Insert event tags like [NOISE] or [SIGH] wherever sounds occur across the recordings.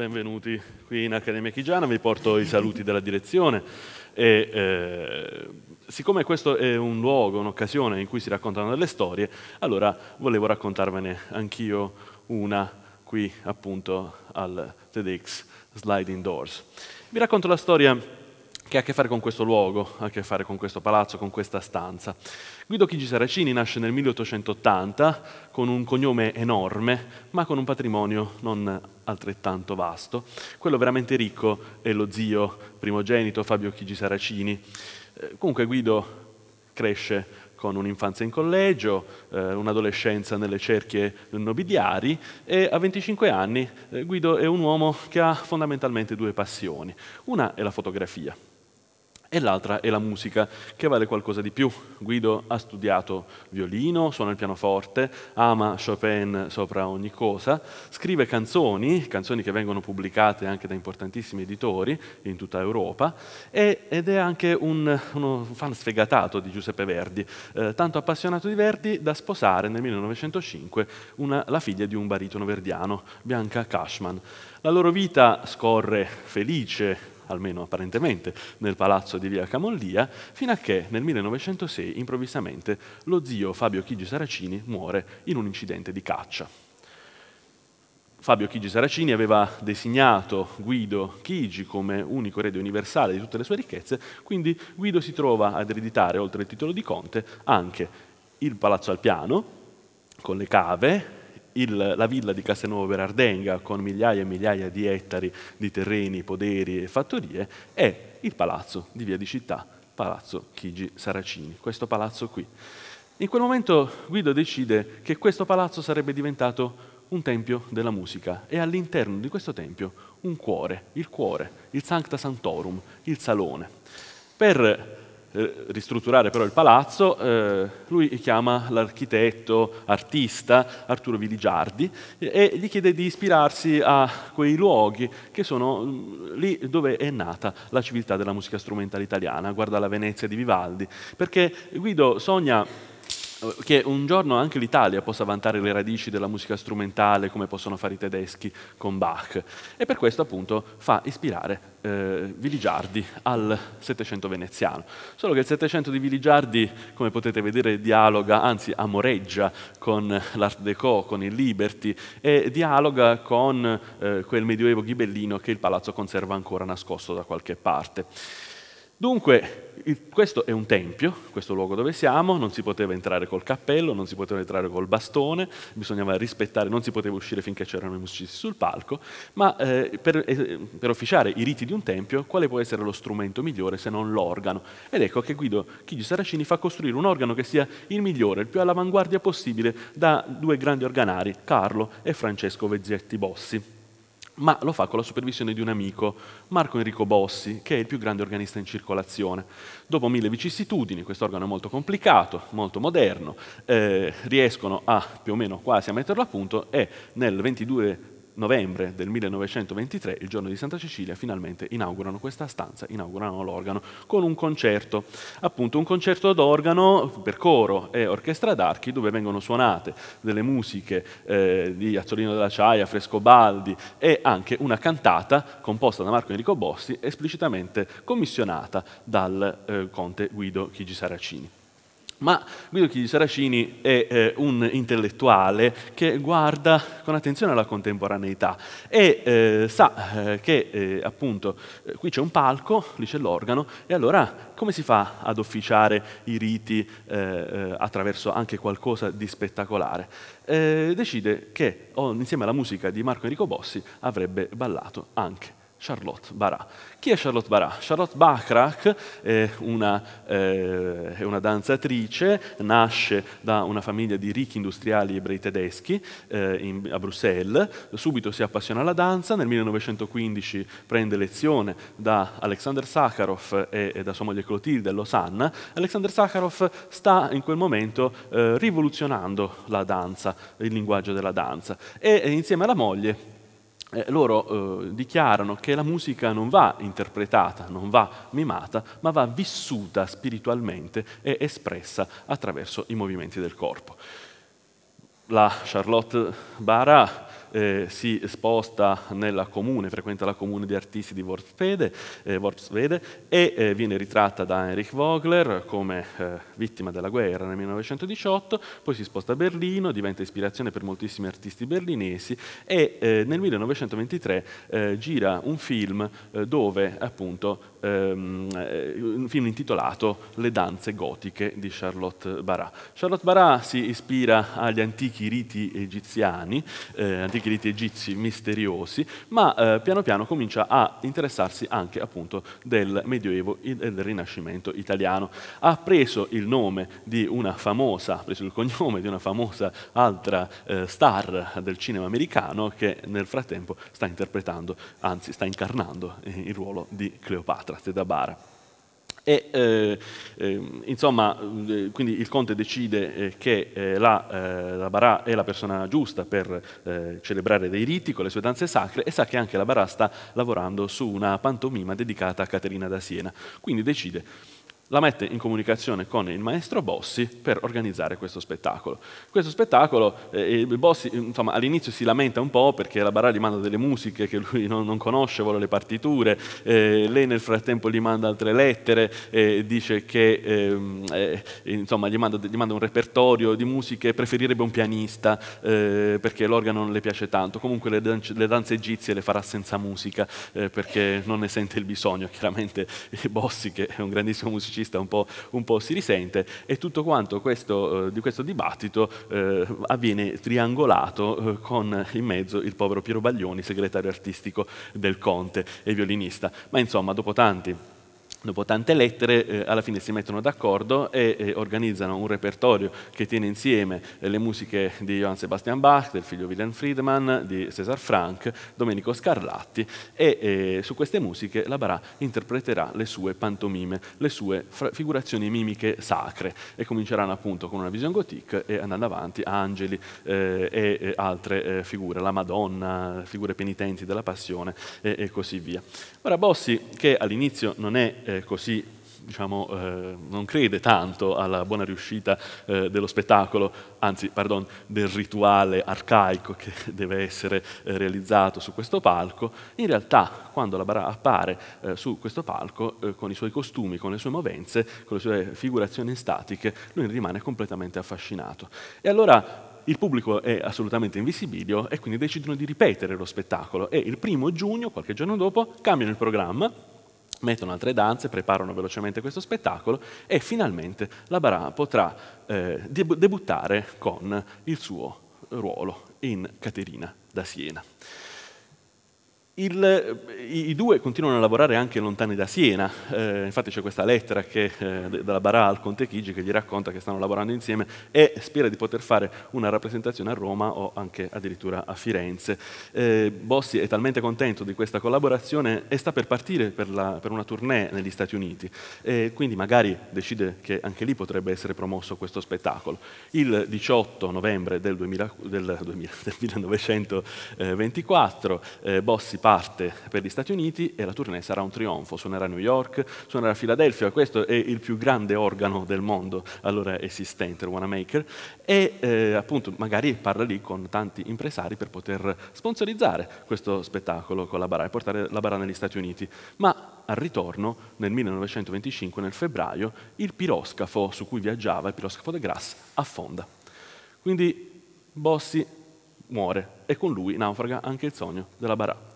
benvenuti qui in Accademia Chigiana, vi porto i saluti della direzione. E, eh, siccome questo è un luogo, un'occasione in cui si raccontano delle storie, allora volevo raccontarvene anch'io una qui appunto al TEDx Sliding Doors. Vi racconto la storia che ha a che fare con questo luogo, ha a che fare con questo palazzo, con questa stanza. Guido Chigi Saracini nasce nel 1880 con un cognome enorme, ma con un patrimonio non altrettanto vasto. Quello veramente ricco è lo zio primogenito Fabio Chigi Saracini. Eh, comunque Guido cresce con un'infanzia in collegio, eh, un'adolescenza nelle cerchie nobiliari e a 25 anni eh, Guido è un uomo che ha fondamentalmente due passioni. Una è la fotografia, e l'altra è la musica, che vale qualcosa di più. Guido ha studiato violino, suona il pianoforte, ama Chopin sopra ogni cosa, scrive canzoni, canzoni che vengono pubblicate anche da importantissimi editori in tutta Europa, e, ed è anche un, uno fan sfegatato di Giuseppe Verdi, eh, tanto appassionato di Verdi da sposare nel 1905 una, la figlia di un baritono verdiano, Bianca Cashman. La loro vita scorre felice, almeno apparentemente, nel palazzo di via Camoldia, fino a che nel 1906 improvvisamente lo zio Fabio Chigi Saracini muore in un incidente di caccia. Fabio Chigi Saracini aveva designato Guido Chigi come unico erede universale di tutte le sue ricchezze, quindi Guido si trova ad ereditare, oltre al titolo di conte, anche il palazzo al piano, con le cave, il, la villa di Castelnuovo Berardenga con migliaia e migliaia di ettari di terreni, poderi e fattorie è il palazzo di Via di Città, Palazzo Chigi Saracini, questo palazzo qui. In quel momento Guido decide che questo palazzo sarebbe diventato un tempio della musica e all'interno di questo tempio un cuore, il cuore, il Sancta Santorum, il salone. Per eh, ristrutturare però il palazzo, eh, lui chiama l'architetto, artista Arturo Viligiardi e gli chiede di ispirarsi a quei luoghi che sono mm, lì dove è nata la civiltà della musica strumentale italiana, guarda la Venezia di Vivaldi, perché Guido sogna eh, che un giorno anche l'Italia possa vantare le radici della musica strumentale come possono fare i tedeschi con Bach e per questo appunto fa ispirare eh, Viligiardi al Settecento veneziano. Solo che il Settecento di Viligiardi, come potete vedere, dialoga, anzi amoreggia con l'Art Deco, con il Liberty e dialoga con eh, quel medioevo ghibellino che il palazzo conserva ancora nascosto da qualche parte. Dunque, questo è un tempio, questo luogo dove siamo, non si poteva entrare col cappello, non si poteva entrare col bastone, bisognava rispettare, non si poteva uscire finché c'erano i musicisti sul palco, ma eh, per, eh, per, officiare i riti di un tempio quale può essere lo strumento migliore se non l'organo? Ed ecco che Guido Chigi Saracini fa costruire un organo che sia il migliore, il più all'avanguardia possibile, da due grandi organari, Carlo e Francesco Vezzetti Bossi ma lo fa con la supervisione di un amico, Marco Enrico Bossi, che è il più grande organista in circolazione. Dopo mille vicissitudini, questo organo è molto complicato, molto moderno, eh, riescono a più o meno quasi a metterlo a punto e nel 22 novembre del 1923, il giorno di Santa Cecilia, finalmente inaugurano questa stanza, inaugurano l'organo con un concerto, appunto un concerto d'organo per coro e orchestra d'archi dove vengono suonate delle musiche eh, di Azzolino della Ciaia, Frescobaldi e anche una cantata composta da Marco Enrico Bossi, esplicitamente commissionata dal eh, conte Guido Chigi Saracini. Ma Guido Chigi Saracini è eh, un intellettuale che guarda con attenzione alla contemporaneità e eh, sa eh, che eh, appunto eh, qui c'è un palco, lì c'è l'organo, e allora come si fa ad officiare i riti eh, attraverso anche qualcosa di spettacolare? decide che oh, insieme alla musica di Marco Enrico Bossi avrebbe ballato anche Charlotte Barà. Chi è Charlotte Barà? Charlotte Bachrach è una, eh, è una, danzatrice, nasce da una famiglia di ricchi industriali ebrei tedeschi eh, in, a Bruxelles, subito si appassiona alla danza, nel 1915 prende lezione da Alexander Sakharov e, e da sua moglie Clotilde a Losanna. Alexander Sakharov sta in quel momento eh, rivoluzionando la danza, il linguaggio della danza e, e insieme alla moglie eh, loro eh, dichiarano che la musica non va interpretata, non va mimata, ma va vissuta spiritualmente e espressa attraverso i movimenti del corpo. La Charlotte Bara eh, si sposta nella comune, frequenta la comune di artisti di Worpswede, eh, e eh, viene ritratta da Heinrich Vogler come eh, vittima della guerra nel 1918, poi si sposta a Berlino, diventa ispirazione per moltissimi artisti berlinesi e eh, nel 1923 eh, gira un film dove appunto ehm, un film intitolato Le danze gotiche di Charlotte Barat. Charlotte Barat si ispira agli antichi riti egiziani, eh, antichi egizi misteriosi, ma eh, piano piano comincia a interessarsi anche appunto del Medioevo e del Rinascimento italiano. Ha preso il nome di una famosa, ha preso il cognome di una famosa altra eh, star del cinema americano che nel frattempo sta interpretando, anzi sta incarnando eh, il ruolo di Cleopatra Tedabara. E, eh, ehm, eh, insomma, quindi il conte decide eh, che eh, la, eh, la, Barà è la persona giusta per celebrare dei riti con le sue danze sacre e sa che anche la Barà sta lavorando su una pantomima dedicata a Caterina da Siena. Quindi decide la mette in comunicazione con il maestro Bossi per organizzare questo spettacolo. Questo spettacolo, eh, Bossi insomma, all'inizio si lamenta un po' perché la Barà gli manda delle musiche che lui non, non conosce, vuole le partiture, eh, lei nel frattempo gli manda altre lettere, eh, dice che ehm, eh, insomma, gli, manda, gli, manda, un repertorio di musiche, preferirebbe un pianista eh, perché l'organo non le piace tanto, comunque le, danze, le danze egizie le farà senza musica eh, perché non ne sente il bisogno, chiaramente Bossi che è un grandissimo musicista classicista un po', un po', si risente e tutto quanto questo, eh, di questo dibattito eh, avviene triangolato eh, con in mezzo il povero Piero Baglioni, segretario artistico del Conte e violinista. Ma insomma, dopo tanti dopo tante lettere, eh, alla fine si mettono d'accordo e eh, organizzano un repertorio che tiene insieme eh, le musiche di Johann Sebastian Bach, del figlio Wilhelm Friedman, di César Franck, Domenico Scarlatti e eh, su queste musiche la Barà interpreterà le sue pantomime, le sue figurazioni mimiche sacre e cominceranno appunto con una vision gothique e andando avanti a angeli eh, e altre eh, figure, la Madonna, figure penitenti della Passione e, e così via. Ora Bossi, che all'inizio non è eh, così diciamo, eh, non crede tanto alla buona riuscita eh, dello spettacolo, anzi, pardon, del rituale arcaico che [LAUGHS] deve essere eh, realizzato su questo palco, in realtà quando la Barà appare eh, su questo palco, eh, con i suoi costumi, con le sue movenze, con le sue figurazioni statiche, lui rimane completamente affascinato. E allora il pubblico è assolutamente invisibilio e quindi decidono di ripetere lo spettacolo e il primo giugno, qualche giorno dopo, cambiano il programma mettono altre danze, preparano velocemente questo spettacolo e finalmente la Barà potrà eh, debuttare con il suo ruolo in Caterina da Siena. Il, eh, I due continuano a lavorare anche lontani da Siena, eh, infatti c'è questa lettera che, eh, dalla Barà al Conte Chigi che gli racconta che stanno lavorando insieme e spera di poter fare una rappresentazione a Roma o anche addirittura a Firenze. Eh, Bossi è talmente contento di questa collaborazione e sta per partire per, la, per una tournée negli Stati Uniti, eh, quindi magari decide che anche lì potrebbe essere promosso questo spettacolo. Il 18 novembre del, 2000, del, 2000, [LAUGHS] del 1924 eh, Bossi parte parte per gli Stati Uniti e la tournée sarà un trionfo, suonerà a New York, suonerà a Filadelfia, questo è il più grande organo del mondo allora esistente, il Wanamaker, e eh, appunto magari parla lì con tanti impresari per poter sponsorizzare questo spettacolo con la Barà e portare la Barà negli Stati Uniti. Ma al ritorno, nel 1925, nel febbraio, il piroscafo su cui viaggiava, il piroscafo de Grasse, affonda. Quindi Bossi muore e con lui naufraga anche il sogno della Barà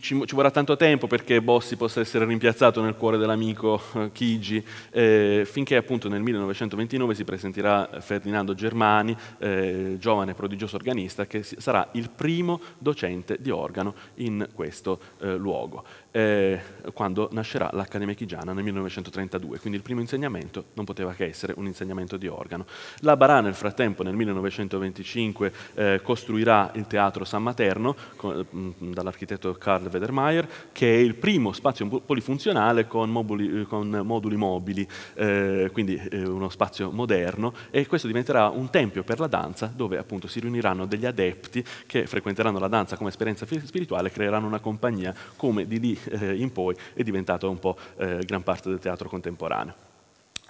ci, ci, vorrà tanto tempo perché Bossi possa essere rimpiazzato nel cuore dell'amico eh, Chigi, eh, finché appunto nel 1929 si presenterà eh, Ferdinando Germani, eh, giovane prodigioso organista, che sarà il primo docente di organo in questo eh, luogo eh, quando nascerà l'Accademia Chigiana nel 1932, quindi il primo insegnamento non poteva che essere un insegnamento di organo. La Barà nel frattempo nel 1925 eh, costruirà il Teatro San Materno con, mm, dall'architetto Karl Wedermeyer, che è il primo spazio polifunzionale con, mobili, eh, con moduli mobili, eh, quindi eh, uno spazio moderno e questo diventerà un tempio per la danza dove appunto si riuniranno degli adepti che frequenteranno la danza come esperienza spirituale e creeranno una compagnia come di lì eh, in poi è diventato un po' eh, gran parte del teatro contemporaneo.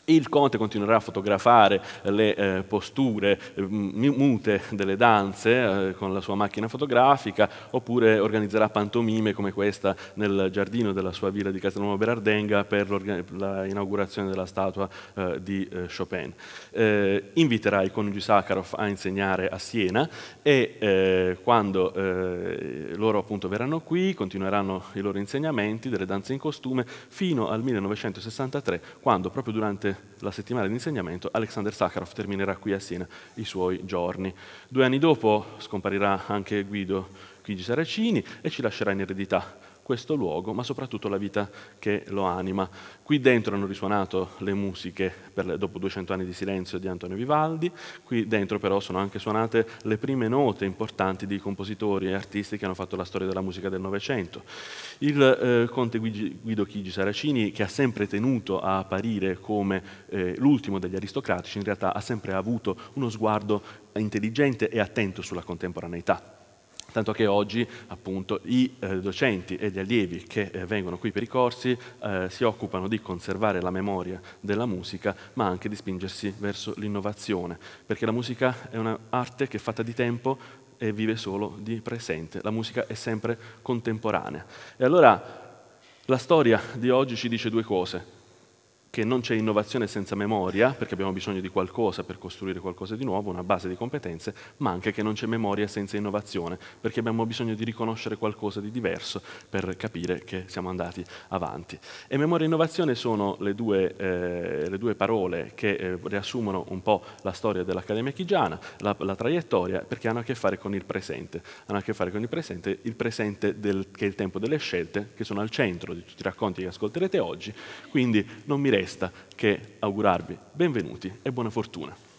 Il Conte continuerà a fotografare le eh, posture ehm, mute delle danze eh, con la sua macchina fotografica, oppure organizzerà pantomime come questa nel giardino della sua villa di Castelnuovo Berardenga per l'inaugurazione della statua eh, di eh, Chopin. Eh, inviterà i coniugi Sakharov a insegnare a Siena e eh, quando loro appunto verranno qui continueranno i loro insegnamenti delle danze in costume fino al 1963, quando proprio durante la settimana di insegnamento, Alexander Sakharov terminerà qui a Siena i suoi giorni. Due anni dopo scomparirà anche Guido Chigi Saracini e ci lascerà in eredità questo luogo, ma soprattutto la vita che lo anima. Qui dentro hanno risuonato le musiche per, dopo 200 anni di silenzio di Antonio Vivaldi, qui dentro però sono anche suonate le prime note importanti di compositori e artisti che hanno fatto la storia della musica del Novecento. Il eh, conte Guido Chigi Saracini, che ha sempre tenuto a apparire come eh, l'ultimo degli aristocratici, in realtà ha sempre avuto uno sguardo intelligente e attento sulla contemporaneità. Tanto che oggi appunto, i eh, docenti e gli allievi che eh, vengono qui per i corsi eh, si occupano di conservare la memoria della musica, ma anche di spingersi verso l'innovazione, perché la musica è un'arte che è fatta di tempo e vive solo di presente. La musica è sempre contemporanea. E allora la storia di oggi ci dice due cose che non c'è innovazione senza memoria, perché abbiamo bisogno di qualcosa per costruire qualcosa di nuovo, una base di competenze, ma anche che non c'è memoria senza innovazione, perché abbiamo bisogno di riconoscere qualcosa di diverso per capire che siamo andati avanti. E memoria e innovazione sono le due, eh, le due parole che eh, riassumono un po' la storia dell'Accademia Chigiana, la, la, traiettoria, perché hanno a che fare con il presente, hanno a che fare con il presente, il presente del, che è il tempo delle scelte, che sono al centro di tutti i racconti che ascolterete oggi, quindi non mi resta resta che augurarvi benvenuti e buona fortuna.